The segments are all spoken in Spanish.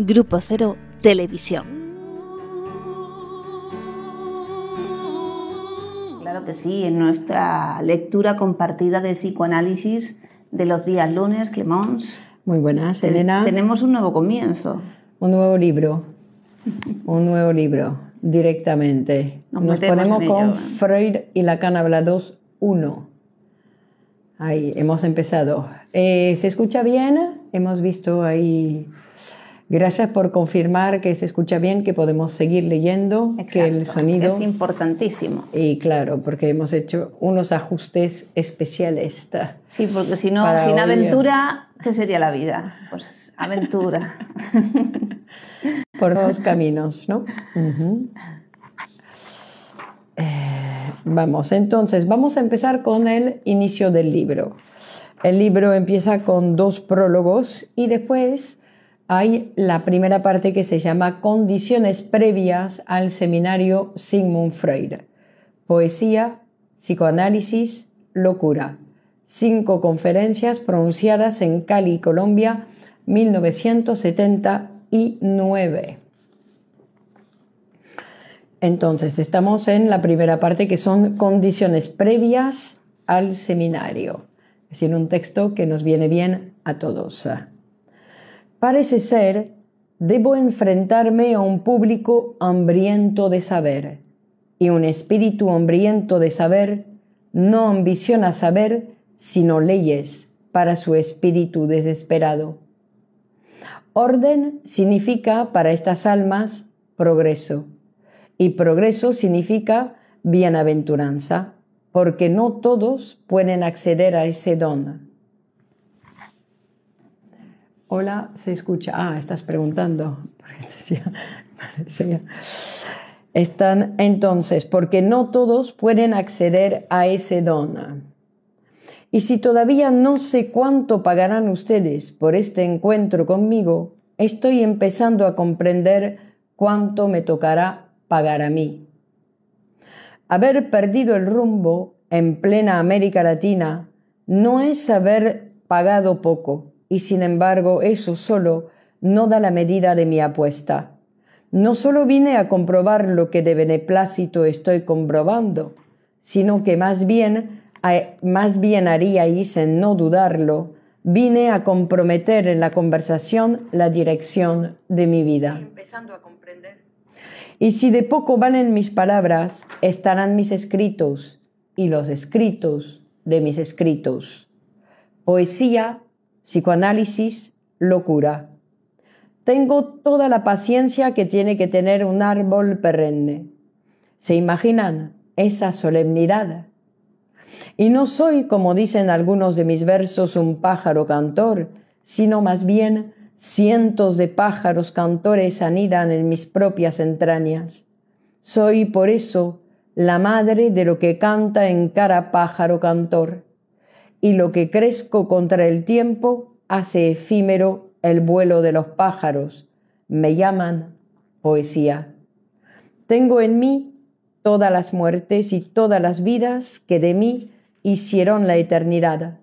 Grupo Cero Televisión. Claro que sí, en nuestra lectura compartida de psicoanálisis de los días lunes, Clemons. Muy buenas, Elena. Tenemos un nuevo comienzo. Un nuevo libro. un nuevo libro, directamente. Nos, ponemos con ¿eh? Freud y Lacan 2 1. Ahí, hemos empezado. Eh, ¿Se escucha bien? Hemos visto ahí Gracias por confirmar que se escucha bien, que podemos seguir leyendo, que el sonido... Es importantísimo. Y claro, porque hemos hecho unos ajustes especiales. Sí, porque si no, sin aventura, ¿qué sería la vida? Pues aventura. por dos caminos, ¿no? Eh, vamos, entonces, vamos a empezar con el inicio del libro. El libro empieza con dos prólogos y después hay la primera parte que se llama Condiciones previas al seminario Sigmund Freud. Poesía, psicoanálisis, locura. Cinco conferencias pronunciadas en Cali, Colombia, 1979. Entonces, estamos en la primera parte que son condiciones previas al seminario. Es decir, un texto que nos viene bien a todos. Parece ser, debo enfrentarme a un público hambriento de saber, y un espíritu hambriento de saber no ambiciona saber, sino leyes para su espíritu desesperado. Orden significa para estas almas progreso, y progreso significa bienaventuranza, porque no todos pueden acceder a ese don. Hola, se escucha. Ah, estás preguntando. Están entonces, porque no todos pueden acceder a ese don. Y si todavía no sé cuánto pagarán ustedes por este encuentro conmigo, estoy empezando a comprender cuánto me tocará pagar a mí. Haber perdido el rumbo en plena América Latina no es haber pagado poco, y sin embargo eso solo no da la medida de mi apuesta. No solo vine a comprobar lo que de beneplácito estoy comprobando, sino que más bien, más bien haríais en no dudarlo, vine a comprometer en la conversación la dirección de mi vida. Y si de poco van en mis palabras, estarán mis escritos y los escritos de mis escritos. Poesía Psicoanálisis, locura. Tengo toda la paciencia que tiene que tener un árbol perenne. ¿Se imaginan esa solemnidad? Y no soy, como dicen algunos de mis versos, un pájaro cantor, sino más bien cientos de pájaros cantores anidan en mis propias entrañas. Soy por eso la madre de lo que canta en cara pájaro cantor y lo que crezco contra el tiempo hace efímero el vuelo de los pájaros. Me llaman poesía. Tengo en mí todas las muertes y todas las vidas que de mí hicieron la eternidad.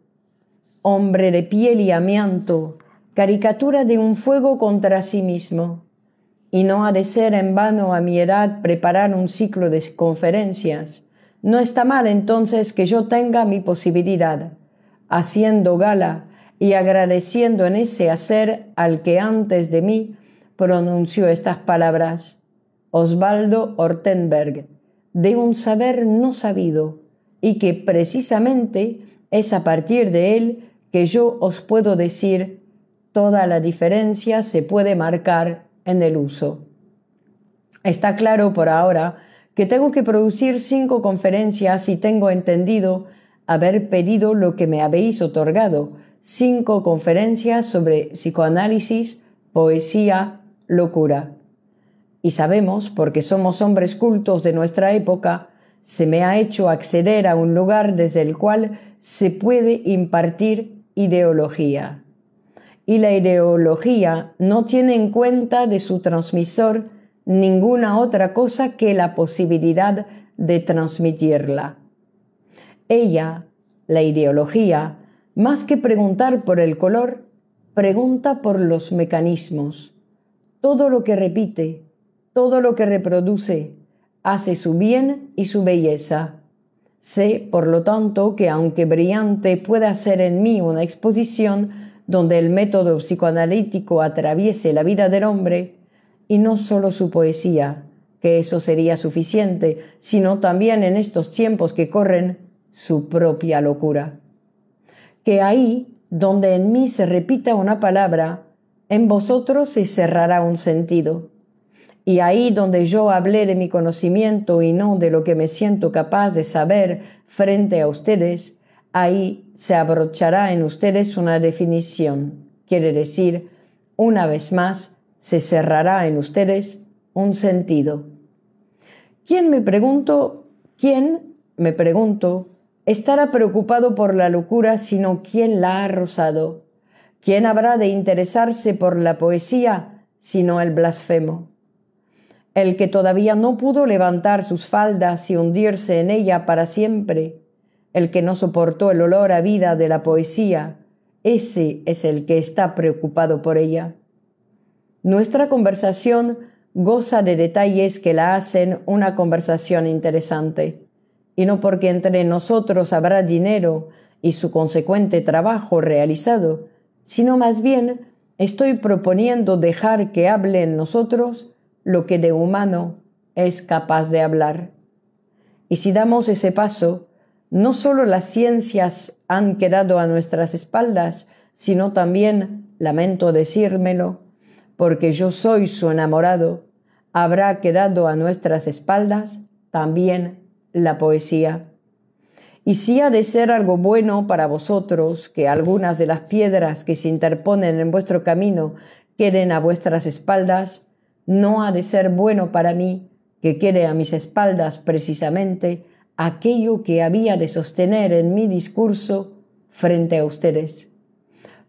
Hombre de piel y amianto, caricatura de un fuego contra sí mismo. Y no ha de ser en vano a mi edad preparar un ciclo de conferencias. No está mal entonces que yo tenga mi posibilidad haciendo gala y agradeciendo en ese hacer al que antes de mí pronunció estas palabras, Osvaldo Ortenberg, de un saber no sabido, y que precisamente es a partir de él que yo os puedo decir toda la diferencia se puede marcar en el uso. Está claro por ahora que tengo que producir cinco conferencias y tengo entendido haber pedido lo que me habéis otorgado, cinco conferencias sobre psicoanálisis, poesía, locura. Y sabemos, porque somos hombres cultos de nuestra época, se me ha hecho acceder a un lugar desde el cual se puede impartir ideología. Y la ideología no tiene en cuenta de su transmisor ninguna otra cosa que la posibilidad de transmitirla. Ella, la ideología, más que preguntar por el color, pregunta por los mecanismos. Todo lo que repite, todo lo que reproduce, hace su bien y su belleza. Sé, por lo tanto, que aunque brillante pueda ser en mí una exposición donde el método psicoanalítico atraviese la vida del hombre, y no solo su poesía, que eso sería suficiente, sino también en estos tiempos que corren su propia locura. Que ahí, donde en mí se repita una palabra, en vosotros se cerrará un sentido. Y ahí donde yo hablé de mi conocimiento y no de lo que me siento capaz de saber frente a ustedes, ahí se abrochará en ustedes una definición. Quiere decir, una vez más, se cerrará en ustedes un sentido. ¿Quién me pregunto? ¿Quién me pregunto estará preocupado por la locura sino quien la ha rozado. ¿Quién habrá de interesarse por la poesía sino el blasfemo? El que todavía no pudo levantar sus faldas y hundirse en ella para siempre, el que no soportó el olor a vida de la poesía, ese es el que está preocupado por ella. Nuestra conversación goza de detalles que la hacen una conversación interesante y no porque entre nosotros habrá dinero y su consecuente trabajo realizado, sino más bien estoy proponiendo dejar que hable en nosotros lo que de humano es capaz de hablar. Y si damos ese paso, no solo las ciencias han quedado a nuestras espaldas, sino también, lamento decírmelo, porque yo soy su enamorado, habrá quedado a nuestras espaldas también la poesía. Y si ha de ser algo bueno para vosotros, que algunas de las piedras que se interponen en vuestro camino queden a vuestras espaldas, no ha de ser bueno para mí, que quede a mis espaldas precisamente aquello que había de sostener en mi discurso frente a ustedes.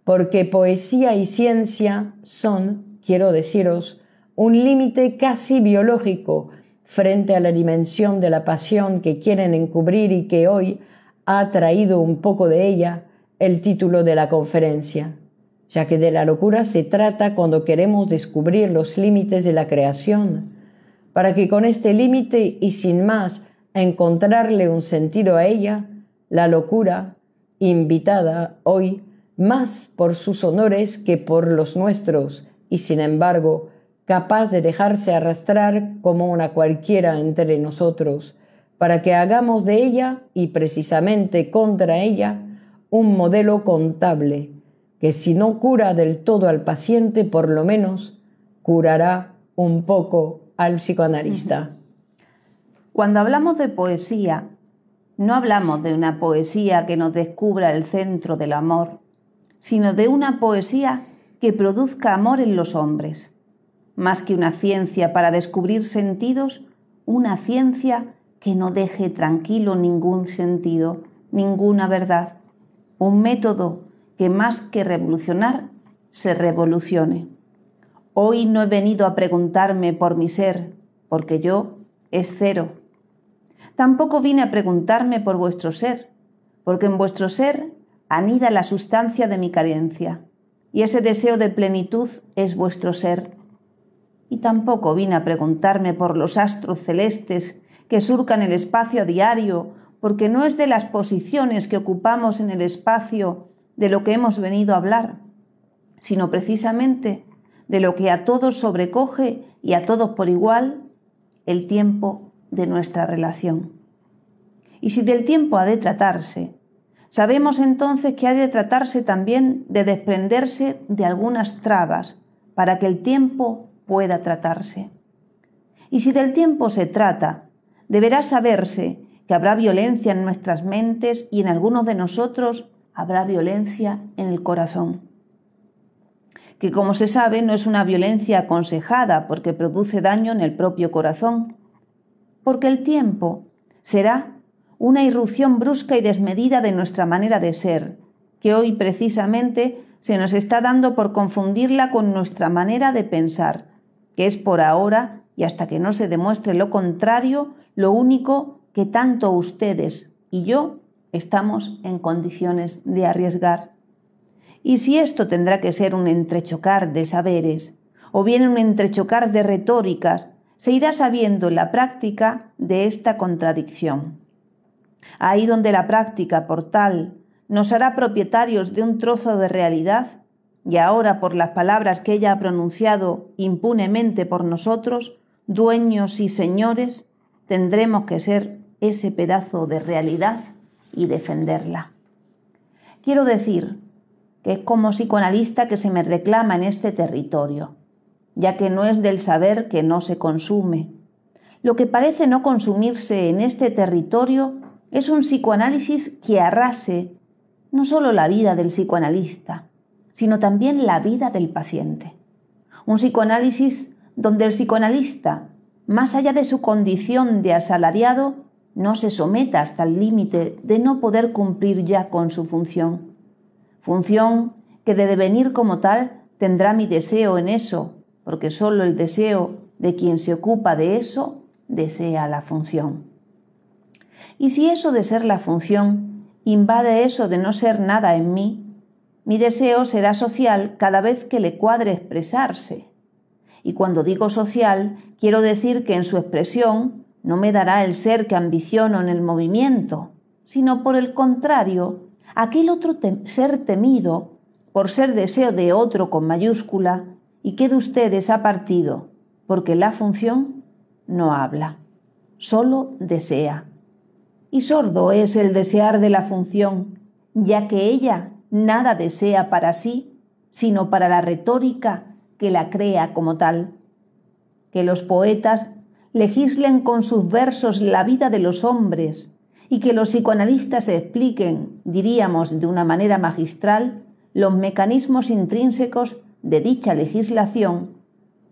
Porque poesía y ciencia son, quiero deciros, un límite casi biológico frente a la dimensión de la pasión que quieren encubrir y que hoy ha traído un poco de ella el título de la conferencia, ya que de la locura se trata cuando queremos descubrir los límites de la creación, para que con este límite y sin más encontrarle un sentido a ella, la locura, invitada hoy más por sus honores que por los nuestros, y sin embargo, capaz de dejarse arrastrar como una cualquiera entre nosotros, para que hagamos de ella, y precisamente contra ella, un modelo contable, que si no cura del todo al paciente, por lo menos curará un poco al psicoanalista. Cuando hablamos de poesía, no hablamos de una poesía que nos descubra el centro del amor, sino de una poesía que produzca amor en los hombres más que una ciencia para descubrir sentidos, una ciencia que no deje tranquilo ningún sentido, ninguna verdad, un método que más que revolucionar, se revolucione. Hoy no he venido a preguntarme por mi ser, porque yo es cero. Tampoco vine a preguntarme por vuestro ser, porque en vuestro ser anida la sustancia de mi carencia, y ese deseo de plenitud es vuestro ser y tampoco vine a preguntarme por los astros celestes que surcan el espacio a diario, porque no es de las posiciones que ocupamos en el espacio de lo que hemos venido a hablar, sino precisamente de lo que a todos sobrecoge y a todos por igual el tiempo de nuestra relación. Y si del tiempo ha de tratarse, sabemos entonces que ha de tratarse también de desprenderse de algunas trabas para que el tiempo pueda tratarse. Y si del tiempo se trata, deberá saberse que habrá violencia en nuestras mentes y en algunos de nosotros habrá violencia en el corazón. Que como se sabe no es una violencia aconsejada porque produce daño en el propio corazón, porque el tiempo será una irrupción brusca y desmedida de nuestra manera de ser, que hoy precisamente se nos está dando por confundirla con nuestra manera de pensar que es por ahora y hasta que no se demuestre lo contrario, lo único que tanto ustedes y yo estamos en condiciones de arriesgar. Y si esto tendrá que ser un entrechocar de saberes, o bien un entrechocar de retóricas, se irá sabiendo en la práctica de esta contradicción. Ahí donde la práctica, por tal, nos hará propietarios de un trozo de realidad, y ahora por las palabras que ella ha pronunciado impunemente por nosotros, dueños y señores, tendremos que ser ese pedazo de realidad y defenderla. Quiero decir que es como psicoanalista que se me reclama en este territorio, ya que no es del saber que no se consume. Lo que parece no consumirse en este territorio es un psicoanálisis que arrase no solo la vida del psicoanalista, sino también la vida del paciente. Un psicoanálisis donde el psicoanalista, más allá de su condición de asalariado, no se someta hasta el límite de no poder cumplir ya con su función. Función que de devenir como tal tendrá mi deseo en eso, porque solo el deseo de quien se ocupa de eso desea la función. Y si eso de ser la función invade eso de no ser nada en mí, mi deseo será social cada vez que le cuadre expresarse. Y cuando digo social, quiero decir que en su expresión no me dará el ser que ambiciono en el movimiento, sino por el contrario, aquel otro ser temido por ser deseo de otro con mayúscula y que de ustedes ha partido, porque la función no habla, solo desea. Y sordo es el desear de la función, ya que ella nada desea para sí, sino para la retórica que la crea como tal. Que los poetas legislen con sus versos la vida de los hombres y que los psicoanalistas expliquen, diríamos de una manera magistral, los mecanismos intrínsecos de dicha legislación,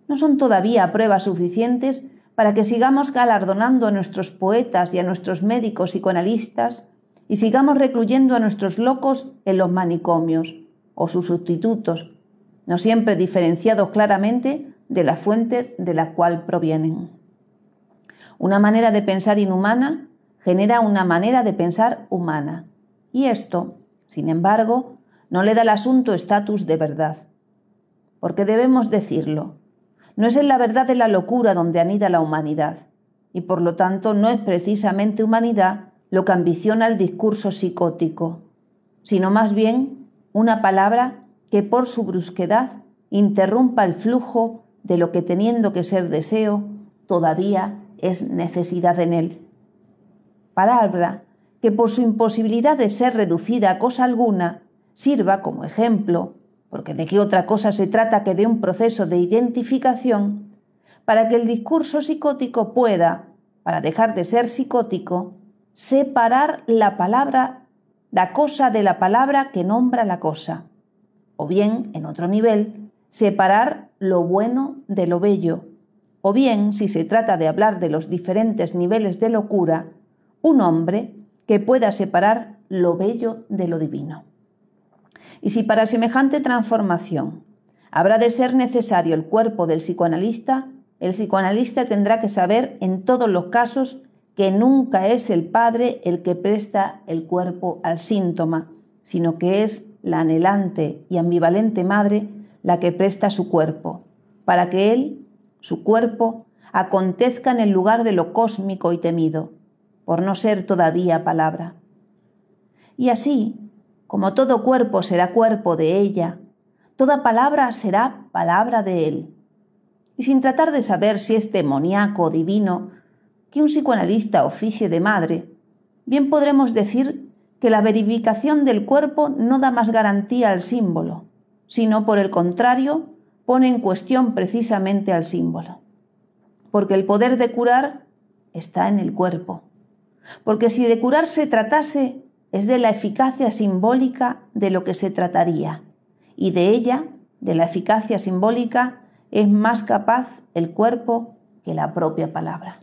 no son todavía pruebas suficientes para que sigamos galardonando a nuestros poetas y a nuestros médicos psicoanalistas y sigamos recluyendo a nuestros locos en los manicomios o sus sustitutos, no siempre diferenciados claramente de la fuente de la cual provienen. Una manera de pensar inhumana genera una manera de pensar humana, y esto, sin embargo, no le da al asunto estatus de verdad. Porque debemos decirlo, no es en la verdad de la locura donde anida la humanidad, y por lo tanto no es precisamente humanidad lo que ambiciona el discurso psicótico, sino más bien una palabra que por su brusquedad interrumpa el flujo de lo que teniendo que ser deseo, todavía es necesidad en él. Palabra que por su imposibilidad de ser reducida a cosa alguna, sirva como ejemplo, porque de qué otra cosa se trata que de un proceso de identificación, para que el discurso psicótico pueda, para dejar de ser psicótico, separar la palabra, la cosa de la palabra que nombra la cosa. O bien, en otro nivel, separar lo bueno de lo bello. O bien, si se trata de hablar de los diferentes niveles de locura, un hombre que pueda separar lo bello de lo divino. Y si para semejante transformación habrá de ser necesario el cuerpo del psicoanalista, el psicoanalista tendrá que saber en todos los casos que nunca es el padre el que presta el cuerpo al síntoma, sino que es la anhelante y ambivalente madre la que presta su cuerpo, para que él, su cuerpo, acontezca en el lugar de lo cósmico y temido, por no ser todavía palabra. Y así, como todo cuerpo será cuerpo de ella, toda palabra será palabra de él. Y sin tratar de saber si es demoníaco o divino, que un psicoanalista oficie de madre, bien podremos decir que la verificación del cuerpo no da más garantía al símbolo, sino por el contrario, pone en cuestión precisamente al símbolo. Porque el poder de curar está en el cuerpo. Porque si de curar se tratase, es de la eficacia simbólica de lo que se trataría. Y de ella, de la eficacia simbólica, es más capaz el cuerpo que la propia palabra.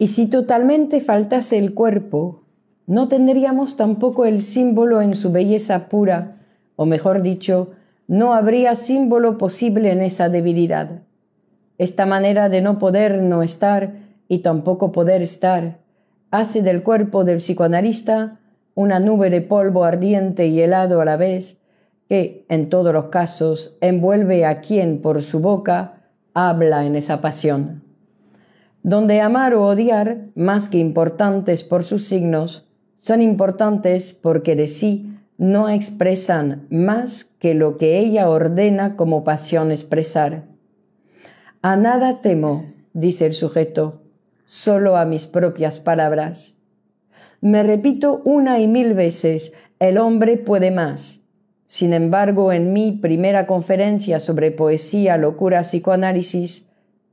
Y si totalmente faltase el cuerpo, no tendríamos tampoco el símbolo en su belleza pura, o mejor dicho, no habría símbolo posible en esa debilidad. Esta manera de no poder no estar y tampoco poder estar hace del cuerpo del psicoanalista una nube de polvo ardiente y helado a la vez que, en todos los casos, envuelve a quien por su boca habla en esa pasión donde amar o odiar, más que importantes por sus signos, son importantes porque de sí no expresan más que lo que ella ordena como pasión expresar. A nada temo, dice el sujeto, solo a mis propias palabras. Me repito una y mil veces, el hombre puede más. Sin embargo, en mi primera conferencia sobre poesía, locura, psicoanálisis,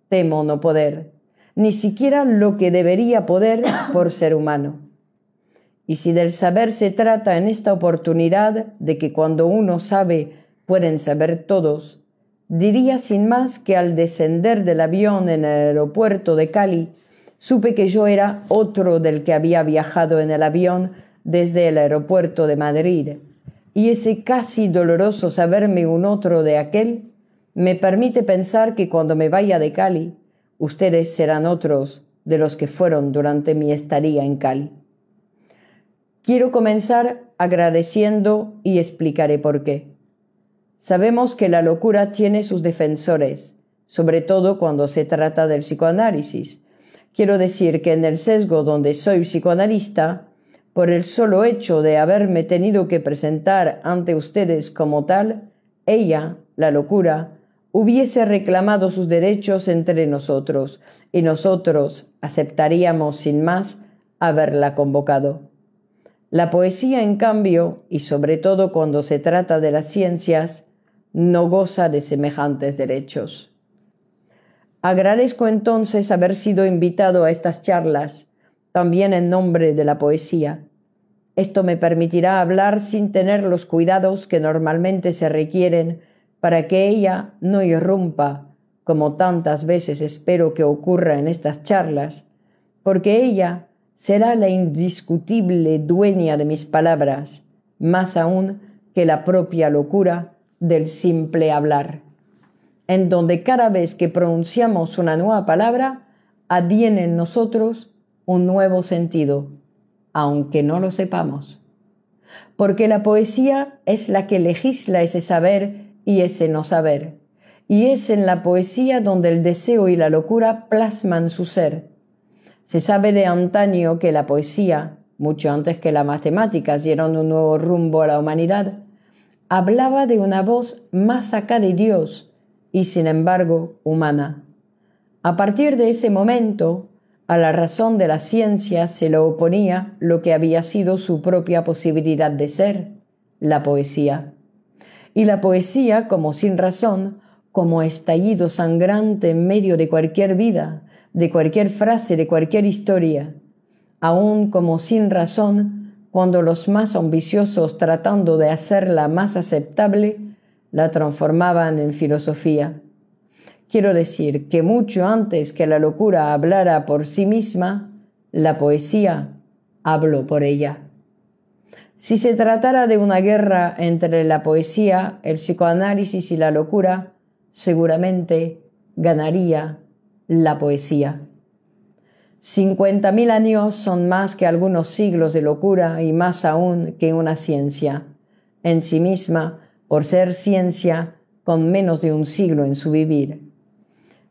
temo no poder ni siquiera lo que debería poder por ser humano. Y si del saber se trata en esta oportunidad de que cuando uno sabe pueden saber todos, diría sin más que al descender del avión en el aeropuerto de Cali, supe que yo era otro del que había viajado en el avión desde el aeropuerto de Madrid, y ese casi doloroso saberme un otro de aquel me permite pensar que cuando me vaya de Cali, ustedes serán otros de los que fueron durante mi estadía en Cali. Quiero comenzar agradeciendo y explicaré por qué. Sabemos que la locura tiene sus defensores, sobre todo cuando se trata del psicoanálisis. Quiero decir que en el sesgo donde soy psicoanalista, por el solo hecho de haberme tenido que presentar ante ustedes como tal, ella, la locura, hubiese reclamado sus derechos entre nosotros y nosotros aceptaríamos sin más haberla convocado. La poesía, en cambio, y sobre todo cuando se trata de las ciencias, no goza de semejantes derechos. Agradezco entonces haber sido invitado a estas charlas, también en nombre de la poesía. Esto me permitirá hablar sin tener los cuidados que normalmente se requieren para que ella no irrumpa, como tantas veces espero que ocurra en estas charlas, porque ella será la indiscutible dueña de mis palabras, más aún que la propia locura del simple hablar, en donde cada vez que pronunciamos una nueva palabra, adviene en nosotros un nuevo sentido, aunque no lo sepamos. Porque la poesía es la que legisla ese saber y ese no saber. Y es en la poesía donde el deseo y la locura plasman su ser. Se sabe de antaño que la poesía, mucho antes que las matemáticas dieron un nuevo rumbo a la humanidad, hablaba de una voz más acá de Dios y sin embargo humana. A partir de ese momento, a la razón de la ciencia se lo oponía lo que había sido su propia posibilidad de ser, la poesía y la poesía como sin razón, como estallido sangrante en medio de cualquier vida, de cualquier frase, de cualquier historia, aún como sin razón, cuando los más ambiciosos tratando de hacerla más aceptable, la transformaban en filosofía. Quiero decir que mucho antes que la locura hablara por sí misma, la poesía habló por ella. Si se tratara de una guerra entre la poesía, el psicoanálisis y la locura, seguramente ganaría la poesía. 50.000 años son más que algunos siglos de locura y más aún que una ciencia. En sí misma, por ser ciencia, con menos de un siglo en su vivir.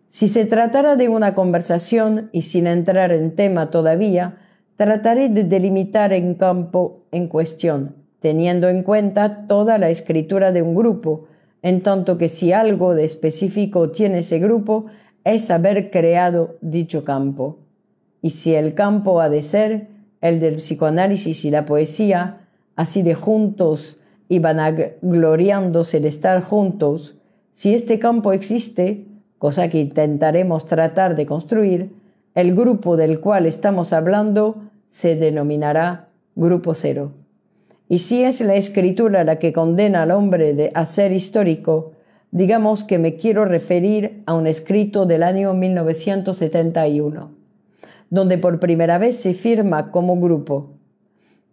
Si se tratara de una conversación y sin entrar en tema todavía, Trataré de delimitar el campo en cuestión, teniendo en cuenta toda la escritura de un grupo, en tanto que si algo de específico tiene ese grupo, es haber creado dicho campo. Y si el campo ha de ser el del psicoanálisis y la poesía, así de juntos y vanagloriándose de estar juntos, si este campo existe, cosa que intentaremos tratar de construir, el grupo del cual estamos hablando se denominará grupo cero. Y si es la escritura la que condena al hombre de a ser histórico, digamos que me quiero referir a un escrito del año 1971, donde por primera vez se firma como grupo.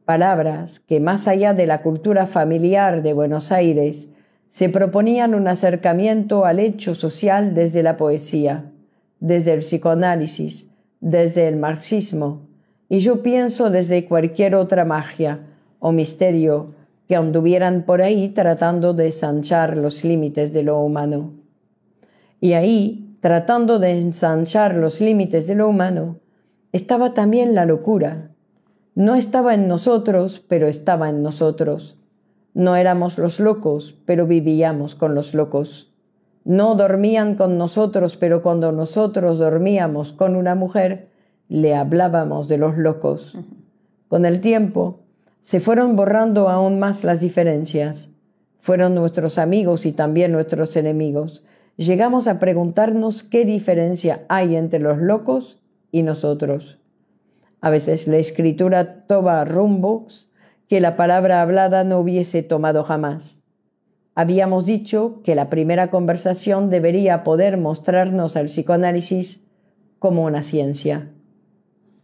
Palabras que más allá de la cultura familiar de Buenos Aires, se proponían un acercamiento al hecho social desde la poesía, desde el psicoanálisis, desde el marxismo, y yo pienso desde cualquier otra magia o misterio que anduvieran por ahí tratando de ensanchar los límites de lo humano. Y ahí, tratando de ensanchar los límites de lo humano, estaba también la locura. No estaba en nosotros, pero estaba en nosotros. No éramos los locos, pero vivíamos con los locos. No dormían con nosotros, pero cuando nosotros dormíamos con una mujer, le hablábamos de los locos. Con el tiempo se fueron borrando aún más las diferencias. Fueron nuestros amigos y también nuestros enemigos. Llegamos a preguntarnos qué diferencia hay entre los locos y nosotros. A veces la escritura toma rumbo que la palabra hablada no hubiese tomado jamás. Habíamos dicho que la primera conversación debería poder mostrarnos al psicoanálisis como una ciencia.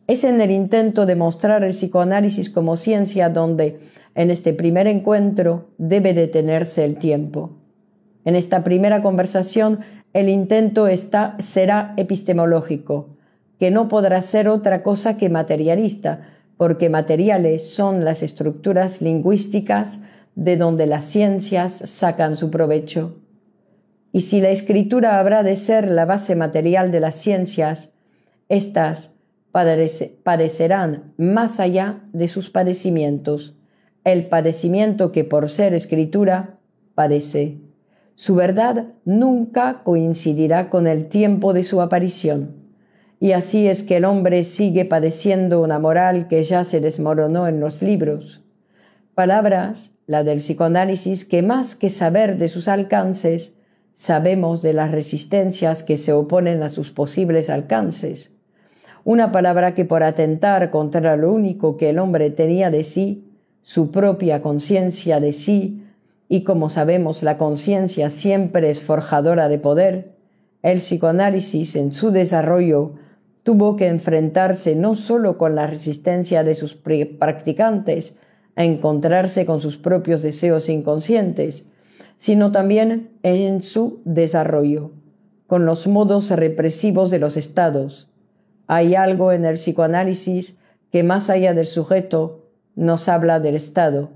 Es en el intento de mostrar el psicoanálisis como ciencia donde, en este primer encuentro, debe detenerse el tiempo. En esta primera conversación, el intento está, será epistemológico, que no podrá ser otra cosa que materialista, porque materiales son las estructuras lingüísticas de donde las ciencias sacan su provecho. Y si la escritura habrá de ser la base material de las ciencias, estas padecerán parecerán más allá de sus padecimientos el padecimiento que por ser escritura padece Su verdad nunca coincidirá con el tiempo de su aparición. Y así es que el hombre sigue padeciendo una moral que ya se desmoronó en los libros. Palabras, la del psicoanálisis, que más que saber de sus alcances, sabemos de las resistencias que se oponen a sus posibles alcances una palabra que por atentar contra lo único que el hombre tenía de sí, su propia conciencia de sí, y como sabemos la conciencia siempre es forjadora de poder, el psicoanálisis en su desarrollo tuvo que enfrentarse no solo con la resistencia de sus practicantes a encontrarse con sus propios deseos inconscientes, sino también en su desarrollo, con los modos represivos de los estados, hay algo en el psicoanálisis que más allá del sujeto nos habla del Estado,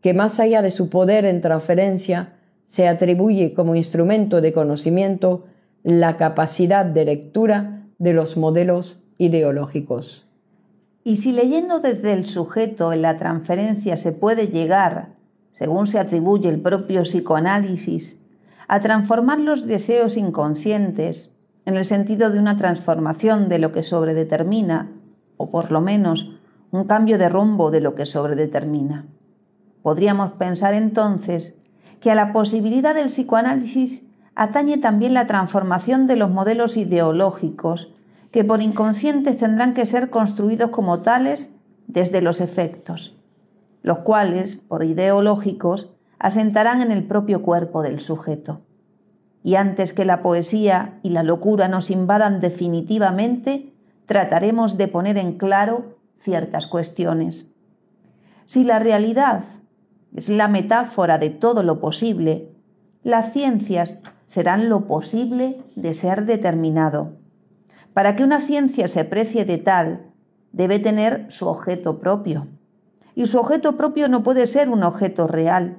que más allá de su poder en transferencia, se atribuye como instrumento de conocimiento la capacidad de lectura de los modelos ideológicos. Y si leyendo desde el sujeto en la transferencia se puede llegar, según se atribuye el propio psicoanálisis, a transformar los deseos inconscientes, en el sentido de una transformación de lo que sobredetermina, o por lo menos un cambio de rumbo de lo que sobredetermina. Podríamos pensar entonces que a la posibilidad del psicoanálisis atañe también la transformación de los modelos ideológicos, que por inconscientes tendrán que ser construidos como tales desde los efectos, los cuales, por ideológicos, asentarán en el propio cuerpo del sujeto y antes que la poesía y la locura nos invadan definitivamente, trataremos de poner en claro ciertas cuestiones. Si la realidad es la metáfora de todo lo posible, las ciencias serán lo posible de ser determinado. Para que una ciencia se aprecie de tal, debe tener su objeto propio. Y su objeto propio no puede ser un objeto real,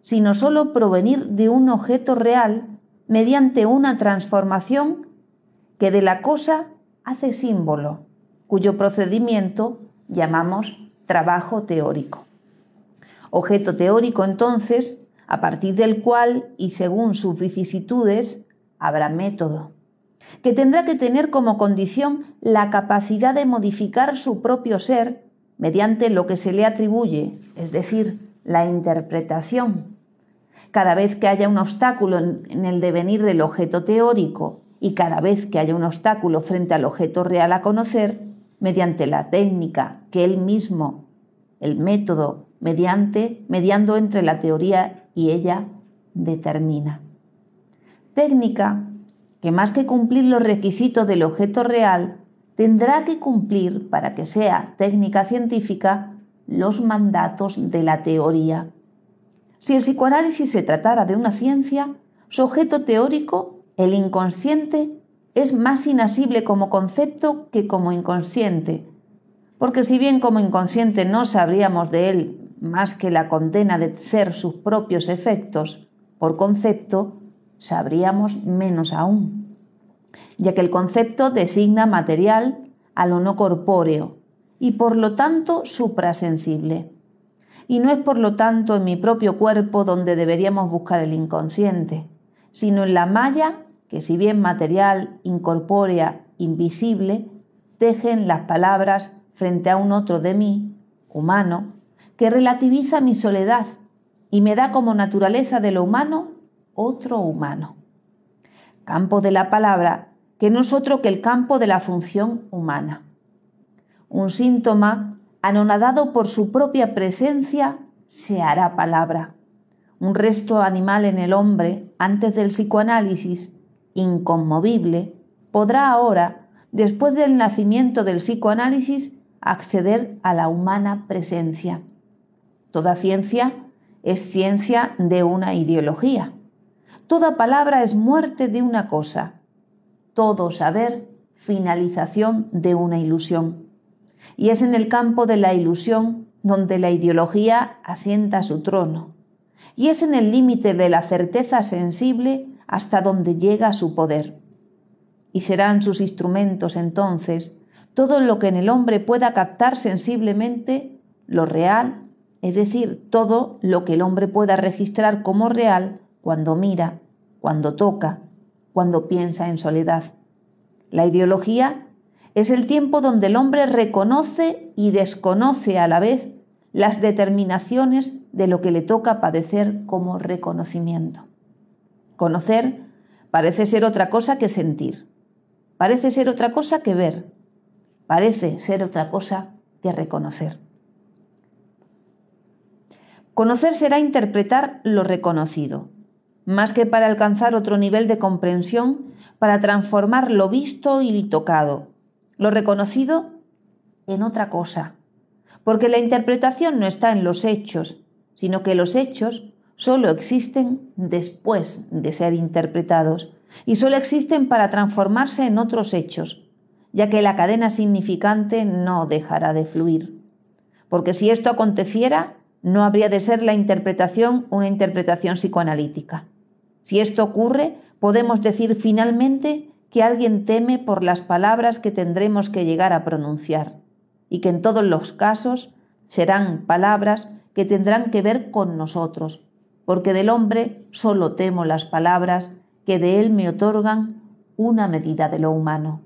sino solo provenir de un objeto real mediante una transformación que de la cosa hace símbolo, cuyo procedimiento llamamos trabajo teórico. Objeto teórico entonces, a partir del cual y según sus vicisitudes, habrá método, que tendrá que tener como condición la capacidad de modificar su propio ser mediante lo que se le atribuye, es decir, la interpretación cada vez que haya un obstáculo en el devenir del objeto teórico y cada vez que haya un obstáculo frente al objeto real a conocer, mediante la técnica que él mismo, el método, mediante, mediando entre la teoría y ella, determina. Técnica que más que cumplir los requisitos del objeto real, tendrá que cumplir, para que sea técnica científica, los mandatos de la teoría si el psicoanálisis se tratara de una ciencia, su objeto teórico, el inconsciente, es más inasible como concepto que como inconsciente, porque si bien como inconsciente no sabríamos de él más que la condena de ser sus propios efectos por concepto, sabríamos menos aún, ya que el concepto designa material a lo no corpóreo y por lo tanto suprasensible y no es por lo tanto en mi propio cuerpo donde deberíamos buscar el inconsciente, sino en la malla que si bien material, incorpórea, invisible, tejen las palabras frente a un otro de mí, humano, que relativiza mi soledad y me da como naturaleza de lo humano otro humano. Campo de la palabra que no es otro que el campo de la función humana. Un síntoma anonadado por su propia presencia, se hará palabra. Un resto animal en el hombre, antes del psicoanálisis, inconmovible, podrá ahora, después del nacimiento del psicoanálisis, acceder a la humana presencia. Toda ciencia es ciencia de una ideología. Toda palabra es muerte de una cosa. Todo saber, finalización de una ilusión y es en el campo de la ilusión donde la ideología asienta su trono, y es en el límite de la certeza sensible hasta donde llega su poder. Y serán sus instrumentos entonces todo lo que en el hombre pueda captar sensiblemente lo real, es decir, todo lo que el hombre pueda registrar como real cuando mira, cuando toca, cuando piensa en soledad. La ideología es el tiempo donde el hombre reconoce y desconoce a la vez las determinaciones de lo que le toca padecer como reconocimiento. Conocer parece ser otra cosa que sentir, parece ser otra cosa que ver, parece ser otra cosa que reconocer. Conocer será interpretar lo reconocido, más que para alcanzar otro nivel de comprensión, para transformar lo visto y tocado, lo reconocido en otra cosa, porque la interpretación no está en los hechos, sino que los hechos solo existen después de ser interpretados y solo existen para transformarse en otros hechos, ya que la cadena significante no dejará de fluir. Porque si esto aconteciera, no habría de ser la interpretación una interpretación psicoanalítica. Si esto ocurre, podemos decir finalmente que alguien teme por las palabras que tendremos que llegar a pronunciar, y que en todos los casos serán palabras que tendrán que ver con nosotros, porque del hombre solo temo las palabras que de él me otorgan una medida de lo humano.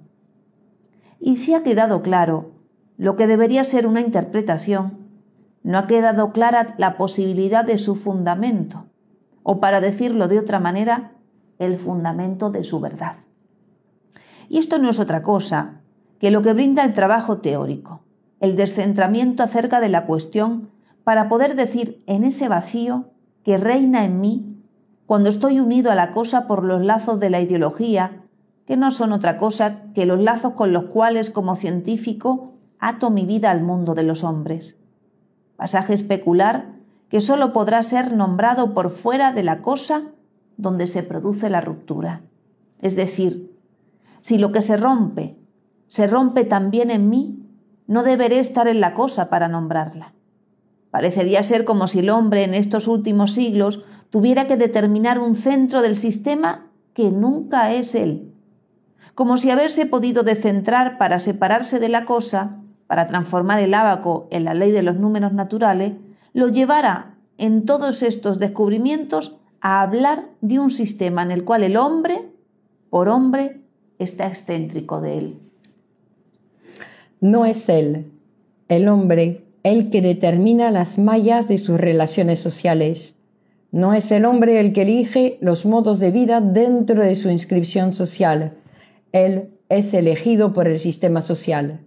Y si ha quedado claro lo que debería ser una interpretación, no ha quedado clara la posibilidad de su fundamento, o para decirlo de otra manera, el fundamento de su verdad. Y esto no es otra cosa que lo que brinda el trabajo teórico, el descentramiento acerca de la cuestión para poder decir en ese vacío que reina en mí cuando estoy unido a la cosa por los lazos de la ideología, que no son otra cosa que los lazos con los cuales como científico ato mi vida al mundo de los hombres. Pasaje especular que sólo podrá ser nombrado por fuera de la cosa donde se produce la ruptura, es decir, si lo que se rompe se rompe también en mí, no deberé estar en la cosa para nombrarla. Parecería ser como si el hombre en estos últimos siglos tuviera que determinar un centro del sistema que nunca es él, como si haberse podido descentrar para separarse de la cosa, para transformar el ábaco en la ley de los números naturales, lo llevara en todos estos descubrimientos a hablar de un sistema en el cual el hombre, por hombre, está excéntrico de él. No es él, el hombre, el que determina las mallas de sus relaciones sociales. No es el hombre el que elige los modos de vida dentro de su inscripción social. Él es elegido por el sistema social.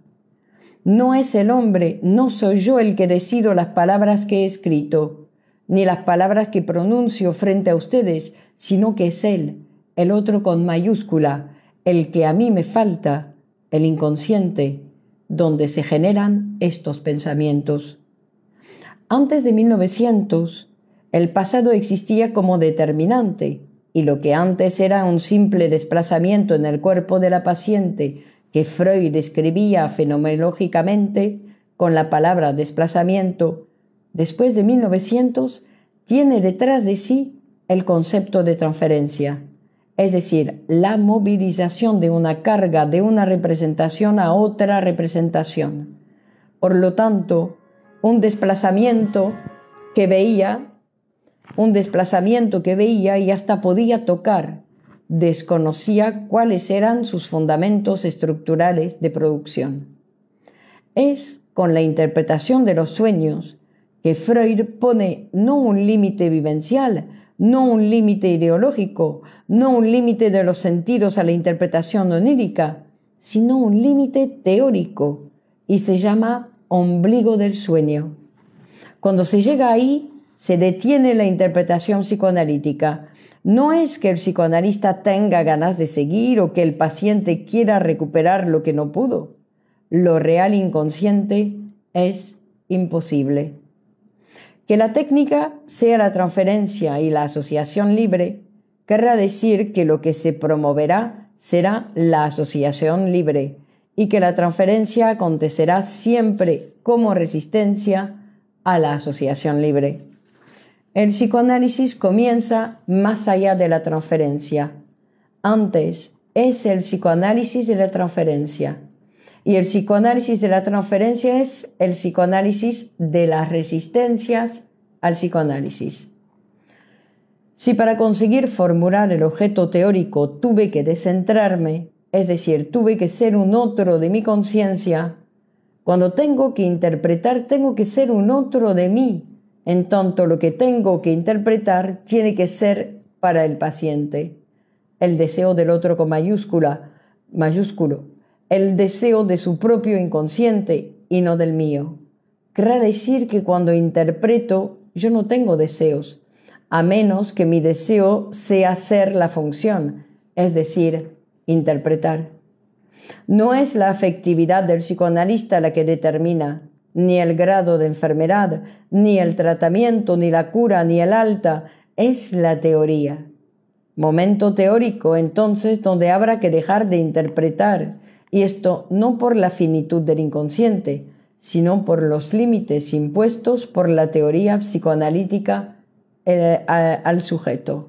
No es el hombre, no soy yo el que decido las palabras que he escrito, ni las palabras que pronuncio frente a ustedes, sino que es Él, el otro con mayúscula, el que a mí me falta, el inconsciente, donde se generan estos pensamientos. Antes de 1900, el pasado existía como determinante y lo que antes era un simple desplazamiento en el cuerpo de la paciente que Freud describía fenomenológicamente con la palabra desplazamiento, después de 1900 tiene detrás de sí el concepto de transferencia es decir, la movilización de una carga de una representación a otra representación. Por lo tanto, un desplazamiento que veía, un desplazamiento que veía y hasta podía tocar, desconocía cuáles eran sus fundamentos estructurales de producción. Es con la interpretación de los sueños que Freud pone no un límite vivencial, no un límite ideológico, no un límite de los sentidos a la interpretación onírica, sino un límite teórico y se llama ombligo del sueño. Cuando se llega ahí, se detiene la interpretación psicoanalítica. No es que el psicoanalista tenga ganas de seguir o que el paciente quiera recuperar lo que no pudo. Lo real inconsciente es imposible. Que la técnica sea la transferencia y la asociación libre querrá decir que lo que se promoverá será la asociación libre y que la transferencia acontecerá siempre como resistencia a la asociación libre. El psicoanálisis comienza más allá de la transferencia. Antes es el psicoanálisis de la transferencia. Y el psicoanálisis de la transferencia es el psicoanálisis de las resistencias al psicoanálisis. Si para conseguir formular el objeto teórico tuve que descentrarme, es decir, tuve que ser un otro de mi conciencia, cuando tengo que interpretar tengo que ser un otro de mí, en tanto lo que tengo que interpretar tiene que ser para el paciente, el deseo del otro con mayúscula, mayúsculo, el deseo de su propio inconsciente y no del mío. Querrá decir que cuando interpreto yo no tengo deseos, a menos que mi deseo sea ser la función, es decir, interpretar. No es la afectividad del psicoanalista la que determina, ni el grado de enfermedad, ni el tratamiento, ni la cura, ni el alta, es la teoría. Momento teórico, entonces, donde habrá que dejar de interpretar y esto no por la finitud del inconsciente, sino por los límites impuestos por la teoría psicoanalítica eh, al sujeto.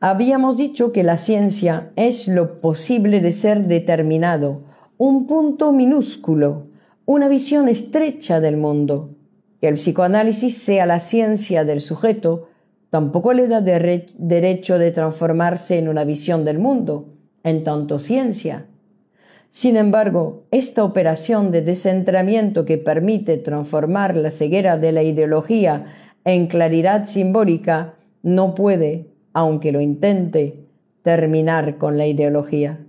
Habíamos dicho que la ciencia es lo posible de ser determinado, un punto minúsculo, una visión estrecha del mundo. Que el psicoanálisis sea la ciencia del sujeto tampoco le da derecho de transformarse en una visión del mundo, en tanto ciencia. Sin embargo, esta operación de descentramiento que permite transformar la ceguera de la ideología en claridad simbólica no puede, aunque lo intente, terminar con la ideología.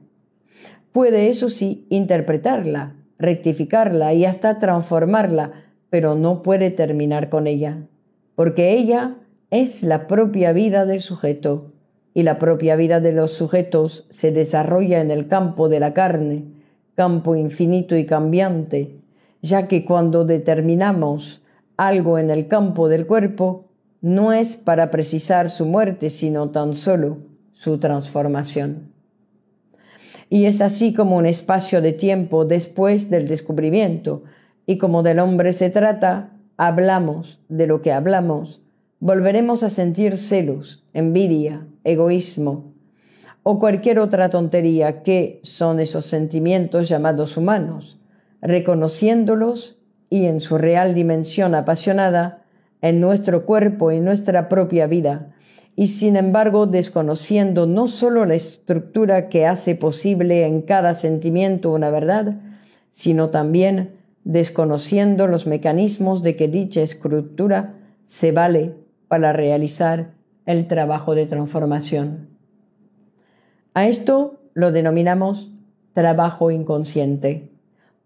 Puede, eso sí, interpretarla, rectificarla y hasta transformarla, pero no puede terminar con ella, porque ella es la propia vida del sujeto, y la propia vida de los sujetos se desarrolla en el campo de la carne, campo infinito y cambiante, ya que cuando determinamos algo en el campo del cuerpo, no es para precisar su muerte, sino tan solo su transformación. Y es así como un espacio de tiempo después del descubrimiento, y como del hombre se trata, hablamos de lo que hablamos, volveremos a sentir celos, envidia, egoísmo, o cualquier otra tontería que son esos sentimientos llamados humanos, reconociéndolos y en su real dimensión apasionada, en nuestro cuerpo y nuestra propia vida, y sin embargo desconociendo no solo la estructura que hace posible en cada sentimiento una verdad, sino también desconociendo los mecanismos de que dicha estructura se vale para realizar el trabajo de transformación. A esto lo denominamos trabajo inconsciente,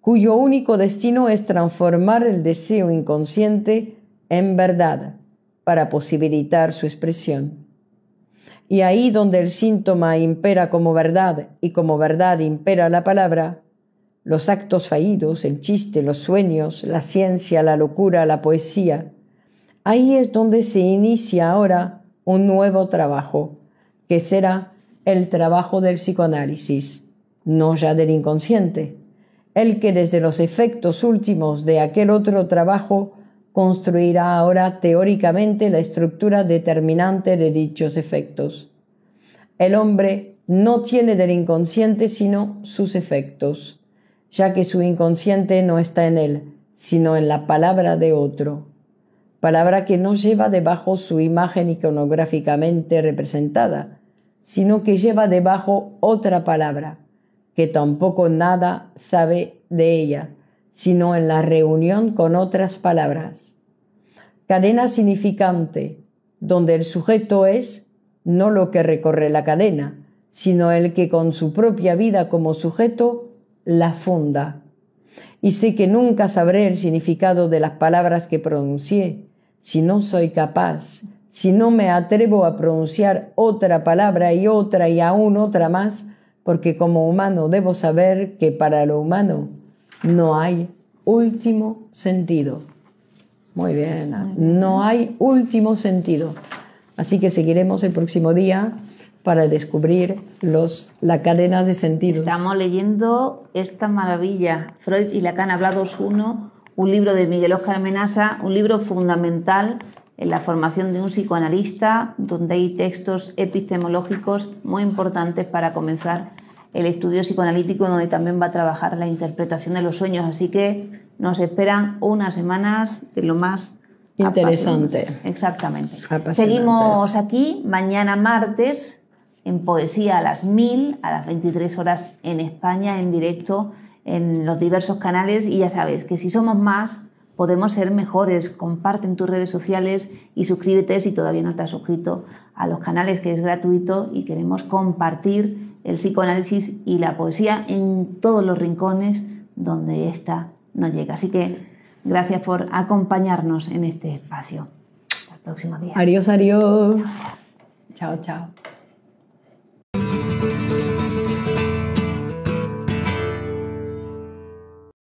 cuyo único destino es transformar el deseo inconsciente en verdad para posibilitar su expresión. Y ahí donde el síntoma impera como verdad y como verdad impera la palabra, los actos fallidos, el chiste, los sueños, la ciencia, la locura, la poesía. Ahí es donde se inicia ahora un nuevo trabajo, que será el trabajo del psicoanálisis, no ya del inconsciente, el que desde los efectos últimos de aquel otro trabajo construirá ahora teóricamente la estructura determinante de dichos efectos. El hombre no tiene del inconsciente sino sus efectos, ya que su inconsciente no está en él, sino en la palabra de otro, palabra que no lleva debajo su imagen iconográficamente representada, sino que lleva debajo otra palabra, que tampoco nada sabe de ella, sino en la reunión con otras palabras. Cadena significante, donde el sujeto es no lo que recorre la cadena, sino el que con su propia vida como sujeto la funda. Y sé que nunca sabré el significado de las palabras que pronuncié si no soy capaz si no me atrevo a pronunciar otra palabra y otra y aún otra más, porque como humano debo saber que para lo humano no hay último sentido. Muy bien, no hay último sentido. Así que seguiremos el próximo día para descubrir los, la cadena de sentidos. Estamos leyendo esta maravilla. Freud y Lacan hablados uno, un libro de Miguel Oscar Menaza, un libro fundamental en la formación de un psicoanalista, donde hay textos epistemológicos muy importantes para comenzar el estudio psicoanalítico, donde también va a trabajar la interpretación de los sueños. Así que nos esperan unas semanas de lo más interesante. Exactamente. Seguimos aquí mañana martes en Poesía a las 1000, a las 23 horas en España, en directo, en los diversos canales. Y ya sabes que si somos más, podemos ser mejores. Comparte en tus redes sociales y suscríbete si todavía no estás suscrito a los canales que es gratuito y queremos compartir el psicoanálisis y la poesía en todos los rincones donde ésta no llega. Así que gracias por acompañarnos en este espacio. Hasta el próximo día. Adiós, adiós. Chao, chao.